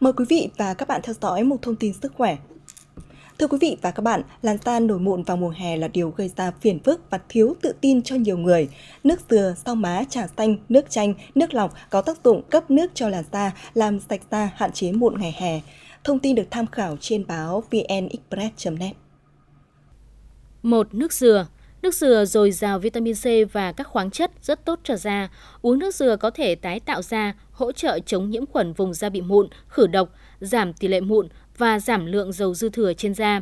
Mời quý vị và các bạn theo dõi một thông tin sức khỏe. Thưa quý vị và các bạn, làn da nổi mụn vào mùa hè là điều gây ra phiền phức và thiếu tự tin cho nhiều người. Nước dừa, sau má, trà xanh, nước chanh, nước lọc có tác dụng cấp nước cho làn da, làm sạch da, hạn chế mụn ngày hè. Thông tin được tham khảo trên báo vnexpress.net. Một nước dừa Nước dừa dồi dào vitamin C và các khoáng chất rất tốt cho da. Uống nước dừa có thể tái tạo da, hỗ trợ chống nhiễm khuẩn vùng da bị mụn, khử độc, giảm tỷ lệ mụn và giảm lượng dầu dư thừa trên da.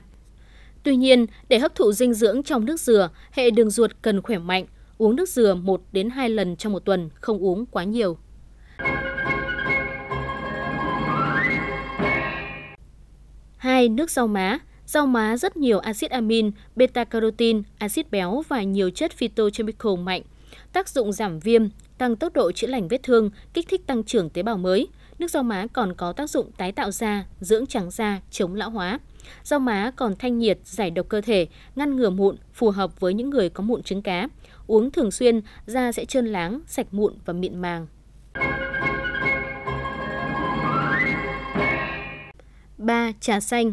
Tuy nhiên, để hấp thụ dinh dưỡng trong nước dừa, hệ đường ruột cần khỏe mạnh, uống nước dừa 1 đến 2 lần trong một tuần, không uống quá nhiều. Hai nước rau má Rau má rất nhiều axit amin, beta carotin, axit béo và nhiều chất phytochemical mạnh. Tác dụng giảm viêm, tăng tốc độ chữa lành vết thương, kích thích tăng trưởng tế bào mới. Nước rau má còn có tác dụng tái tạo da, dưỡng trắng da, chống lão hóa. Rau má còn thanh nhiệt, giải độc cơ thể, ngăn ngừa mụn, phù hợp với những người có mụn trứng cá. Uống thường xuyên, da sẽ trơn láng, sạch mụn và mịn màng. ba Trà xanh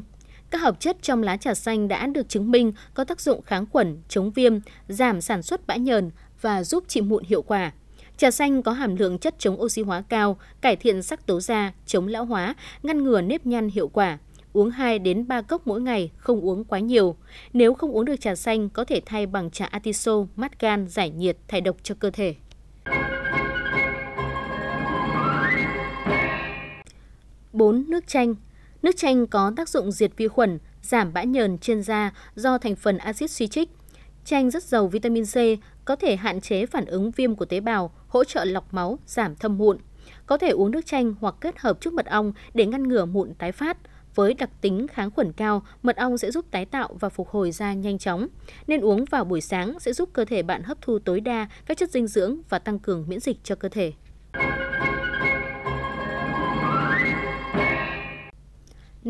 các hợp chất trong lá trà xanh đã được chứng minh có tác dụng kháng khuẩn, chống viêm, giảm sản xuất bã nhờn và giúp trị mụn hiệu quả. Trà xanh có hàm lượng chất chống oxy hóa cao, cải thiện sắc tố da, chống lão hóa, ngăn ngừa nếp nhăn hiệu quả. Uống 2 đến 3 cốc mỗi ngày, không uống quá nhiều. Nếu không uống được trà xanh, có thể thay bằng trà atiso, mát gan, giải nhiệt, thải độc cho cơ thể. Bốn Nước chanh Nước chanh có tác dụng diệt vi khuẩn, giảm bã nhờn trên da do thành phần axit citric. Chanh rất giàu vitamin C, có thể hạn chế phản ứng viêm của tế bào, hỗ trợ lọc máu, giảm thâm mụn. Có thể uống nước chanh hoặc kết hợp chút mật ong để ngăn ngừa mụn tái phát. Với đặc tính kháng khuẩn cao, mật ong sẽ giúp tái tạo và phục hồi da nhanh chóng. Nên uống vào buổi sáng sẽ giúp cơ thể bạn hấp thu tối đa các chất dinh dưỡng và tăng cường miễn dịch cho cơ thể.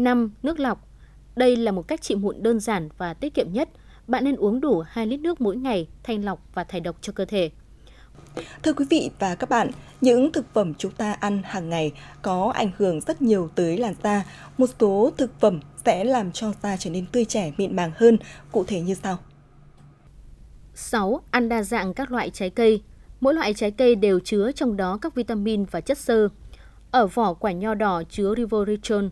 5. Nước lọc. Đây là một cách trị mụn đơn giản và tiết kiệm nhất. Bạn nên uống đủ 2 lít nước mỗi ngày, thanh lọc và thải độc cho cơ thể. Thưa quý vị và các bạn, những thực phẩm chúng ta ăn hàng ngày có ảnh hưởng rất nhiều tới làn da. Một số thực phẩm sẽ làm cho da trở nên tươi trẻ, mịn màng hơn, cụ thể như sau. 6. Ăn đa dạng các loại trái cây. Mỗi loại trái cây đều chứa trong đó các vitamin và chất xơ. Ở vỏ quả nho đỏ chứa rivorichol,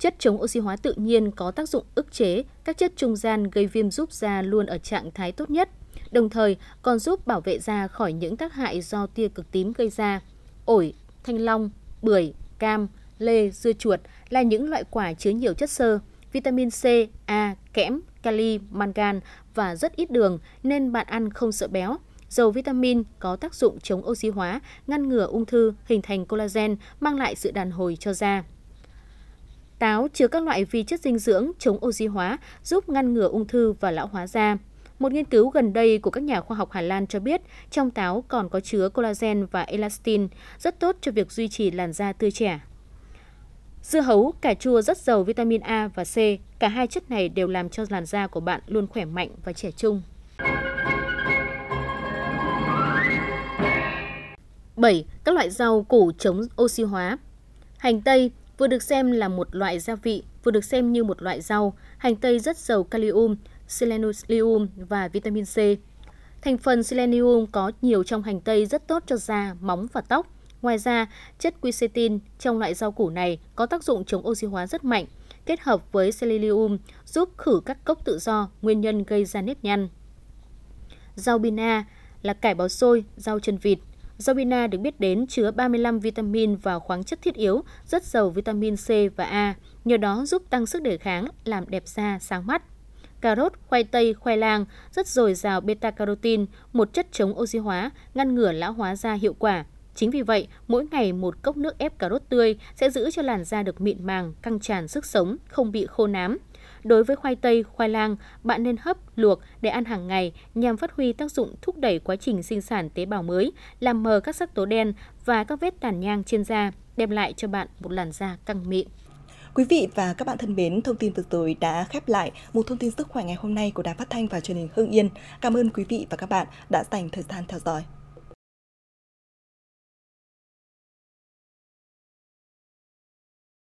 Chất chống oxy hóa tự nhiên có tác dụng ức chế các chất trung gian gây viêm giúp da luôn ở trạng thái tốt nhất, đồng thời còn giúp bảo vệ da khỏi những tác hại do tia cực tím gây ra. Ổi, thanh long, bưởi, cam, lê, dưa chuột là những loại quả chứa nhiều chất xơ, vitamin C, A, kẽm, kali, mangan và rất ít đường nên bạn ăn không sợ béo. Dầu vitamin có tác dụng chống oxy hóa, ngăn ngừa ung thư, hình thành collagen, mang lại sự đàn hồi cho da. Táo chứa các loại vi chất dinh dưỡng chống oxy hóa, giúp ngăn ngừa ung thư và lão hóa da. Một nghiên cứu gần đây của các nhà khoa học Hà Lan cho biết trong táo còn có chứa collagen và elastin, rất tốt cho việc duy trì làn da tươi trẻ. Dưa hấu, cà chua rất giàu vitamin A và C, cả hai chất này đều làm cho làn da của bạn luôn khỏe mạnh và trẻ trung. 7. Các loại rau củ chống oxy hóa Hành tây, vừa được xem là một loại gia vị, vừa được xem như một loại rau. Hành tây rất giàu kalium, selenium và vitamin C. Thành phần selenium có nhiều trong hành tây rất tốt cho da, móng và tóc. Ngoài ra, chất quercetin trong loại rau củ này có tác dụng chống oxy hóa rất mạnh, kết hợp với selenium giúp khử các cốc tự do, nguyên nhân gây ra nếp nhăn. Rau bina là cải bó xôi, rau chân vịt, Ribena được biết đến chứa 35 vitamin và khoáng chất thiết yếu, rất giàu vitamin C và A, nhờ đó giúp tăng sức đề kháng, làm đẹp da, sáng mắt. Cà rốt, khoai tây, khoai lang rất dồi dào beta-carotene, một chất chống oxy hóa, ngăn ngừa lão hóa da hiệu quả. Chính vì vậy, mỗi ngày một cốc nước ép cà rốt tươi sẽ giữ cho làn da được mịn màng, căng tràn sức sống, không bị khô nám, Đối với khoai tây, khoai lang, bạn nên hấp, luộc để ăn hàng ngày nhằm phát huy tác dụng thúc đẩy quá trình sinh sản tế bào mới, làm mờ các sắc tố đen và các vết tàn nhang trên da, đem lại cho bạn một làn da căng mịn. Quý vị và các bạn thân mến, thông tin vừa rồi đã khép lại một thông tin sức khỏe ngày hôm nay của Đài Phát Thanh và truyền hình Hưng Yên. Cảm ơn quý vị và các bạn đã dành thời gian theo dõi.